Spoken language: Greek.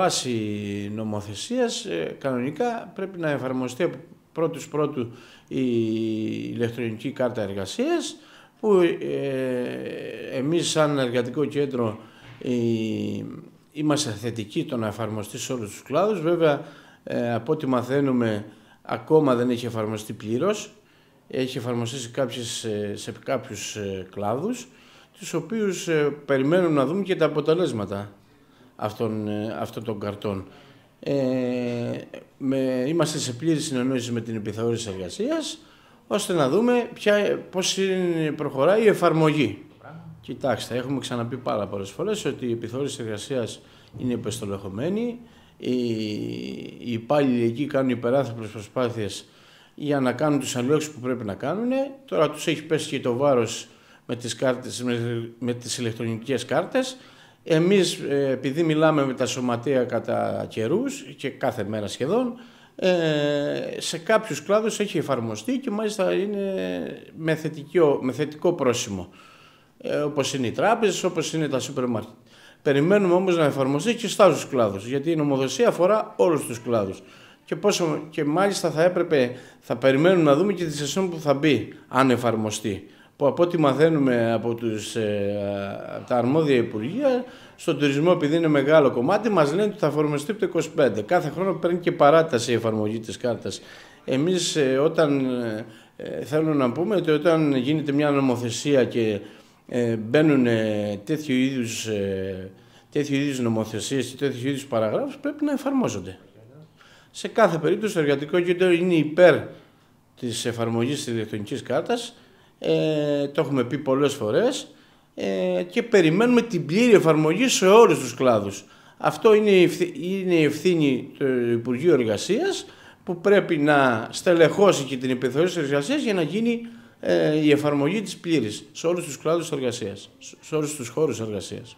βάση νομοθεσίας ε, κανονικά πρέπει να εφαρμοστεί από πρώτους πρώτου η ηλεκτρονική κάρτα εργασίας που ε, εμείς σαν εργατικό κέντρο ε, είμαστε θετικοί το να εφαρμοστεί σε όλους τους κλάδους. Βέβαια από ό,τι μαθαίνουμε ακόμα δεν έχει εφαρμοστεί πλήρως. Έχει εφαρμοστεί σε, κάποιες, σε κάποιους κλάδους τους οποίους περιμένουμε να δούμε και τα αποτελέσματα αυτών, αυτών των καρτών. Ε, ε είμαστε σε πλήρη συνεννόηση με την επιθεώρηση εργασίας, ώστε να δούμε ποια, πώς προχωράει η εφαρμογή. Κοιτάξτε, έχουμε ξαναπεί πάρα πολλές φορές ότι η επιθεώρηση εργασίας είναι υπεστολεχωμένη. Οι, οι υπάλληλοι εκεί κάνουν υπεράνθρωπε προσπάθειες για να κάνουν τους αλλιώξει που πρέπει να κάνουν. Τώρα τους έχει πέσει και το βάρος με τις με, με τις ηλεκτρονικές κάρτες. Εμείς ε, επειδή μιλάμε με τα σωματεία κατά καιρούς και κάθε μέρα σχεδόν, ε, σε κάποιους κλάδους έχει εφαρμοστεί και μάλιστα είναι με θετικό, με πρόσημο. Ε, όπως είναι οι τράπεζες, όπως είναι τα σούπερ μάρκετ. Περιμένουμε όμως να εφαρμοστεί και στα άλλους κλάδους, γιατί η νομοδοσία αφορά όλους τους κλάδους. Και, πόσο, και μάλιστα θα έπρεπε, θα περιμένουμε να δούμε και τη σεζόν που θα μπει, αν εφαρμοστεί που από ό,τι μαθαίνουμε από, τους, ε, τα αρμόδια υπουργεία, στον τουρισμό επειδή είναι μεγάλο κομμάτι, μας λένε ότι θα εφαρμοστεί από το 25. Κάθε χρόνο παίρνει και παράταση η εφαρμογή της κάρτας. Εμείς ε, όταν, ε, θέλω να πούμε ότι όταν γίνεται μια νομοθεσία και μπαίνουν τέτοιου είδους, τέτοιου είδους νομοθεσίες και τέτοιου είδους παραγράφους, πρέπει να εφαρμόζονται. Σε κάθε περίπτωση το εργατικό κέντρο είναι υπέρ της εφαρμογής της ηλεκτρονικής κάρτας ε, το έχουμε πει πολλές φορές ε, και περιμένουμε την πλήρη εφαρμογή σε όλους τους κλάδους. Αυτό είναι η ευθύνη, είναι του Υπουργείου Εργασίας που πρέπει να στελεχώσει και την επιθεώρηση της εργασίας για να γίνει ε, η εφαρμογή της πλήρης σε όλους τους κλάδους εργασίας, σε όλους τους χώρους εργασίας.